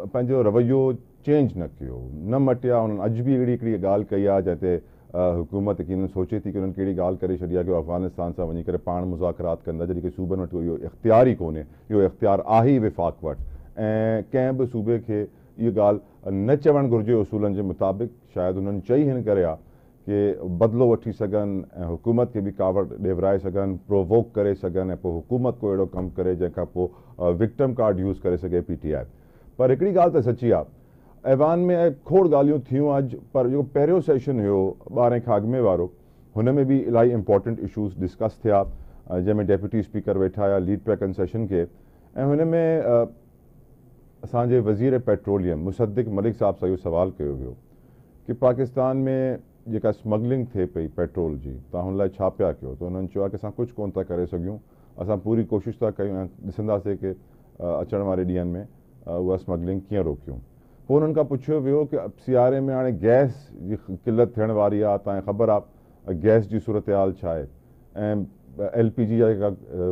पंहिंजो रवैयो चेंज न कयो न मटिया उन्हनि अॼु बि अहिड़ी हिकिड़ी ॻाल्हि कई आहे जंहिं ते हुकूमत यकीन सोचे थी की उन्हनि कहिड़ी ॻाल्हि करे छॾी आहे की अफ़गानिस्तान सां वञी करे पाण मुज़ाकरात कंदा जॾहिं की सूबनि वटि इहो इख़्तियार ई कोन्हे इहो इख़्तियार आहे ई विफ़ाक़ वटि ऐं कंहिं बि सूबे खे इहा ॻाल्हि न चवणु घुरिजे उसूलनि जे मुताबिक़ शायदि हुननि चई हिन करे आहे की बदिलो वठी सघनि ऐं हुकूमत खे बि कावड़ ॾेवाराए सघनि प्रोवोक करे सघनि ऐं पोइ हुकूमत को अहिड़ो कमु करे जंहिंखां पोइ विक्टम कार्ड यूज़ करे सघे पर एक गाल त सची आहे ऐवान में खोड़ गाल अज पर जो पहिरियों सेशन हो बारह खां अॻु में वारो हुन में बि इलाही इंपॉर्टेंट इशूज़ डिस्कस थे जैमें डेप्यूटी स्पीकर वेठा हुया लीड पैकन सेशन के ऐं हुन में असांजे वज़ीर पेट्रोलियम मुसद्दिक मलिक साहब से इहो सवाल किया वियो कि पाकिस्तान में जेका स्मगलिंग थे पी पेट्रोल की तव्हां हुन लाइ छा पिया कयो त हुननि अस आहे की असां कुझु कोन पूरी कोशिश था क्यों दिसंदे कि अचान अचण वारे में उहा स्मग्लिंग कीअं रोकियूं पोइ हुननि खां पुछियो वियो की सियारे में हाणे गैस जी किलत थियण वारी आहे तव्हांखे ख़बर आहे गैस जी सूरत हाल छा आहे ऐं एल पी जी जा जेका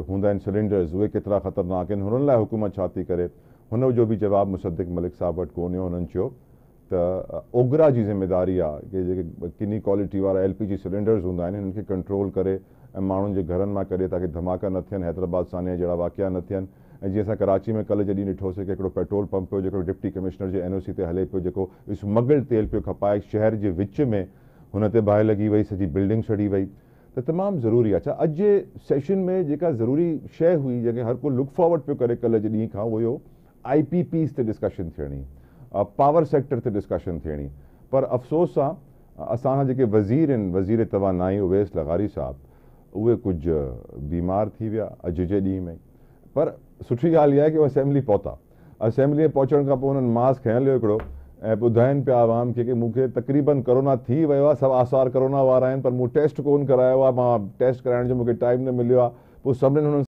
हूंदा आहिनि सिलेंडर्स उहे केतिरा ख़तरनाक आहिनि हुननि लाइ हुकूमत छा थी करे हुन जो बि जवाबु मुसद्दीक़ मलिक साहबु वटि कोन हो हुननि चयो त ओगरा जी ज़िमेदारी आहे की जेके किनी क्वालिटी वारा एल पी जी सिलेंडर्स हूंदा आहिनि हिननि खे कंट्रोल करे ऐं माण्हुनि जे घरनि मां करे ताकी धमाका न थियनि हैदराबाद जहिड़ा वाकिया न थियनि ऐं जीअं असां कराची में कल्ह जे ॾींहुं ॾिठोसीं की हिकिड़ो पेट्रोल पंप हुयो जेको डिप्टी कमिश्नर जे एन ओ सी ते हले पियो जेको स्मगल तेल पियो खपाए शहर जे विच में हुन ते बाहि लॻी वई सॼी बिल्डिंग सड़ी वई त तमामु ज़रूरी आहे छा अॼु जे सेशन में जेका ज़रूरी शइ हुई जेके हर को लुक फॉवर्ड पियो करे कल्ह जे ॾींहुं खां हुयो आई पी पीस ते डिस्कशन थियणी पावर सेक्टर ते डिस्कशन थियणी पर अफ़सोस सां असां जेके वज़ीर आहिनि वज़ीर तवानाई उवेस लगारी साहबु उहे कुझु बीमार थी विया अॼु जे ॾींहुं में पर सुठी गाल है कि की असेंबली पौता असेंबली में पहुंचने का पोइ मास्क हयलु हुयो हिकिड़ो ऐं ॿुधाइनि आवाम के कि मुख्य तक़रीबन कोरोना थी वियो सब आसार कोरोना वारा आहिनि पर मूं टेस्ट कोन करायो आहे मां टेस्ट कराने जो मुझे टाइम न मिलियो आहे पोइ सभिनीनि हुननि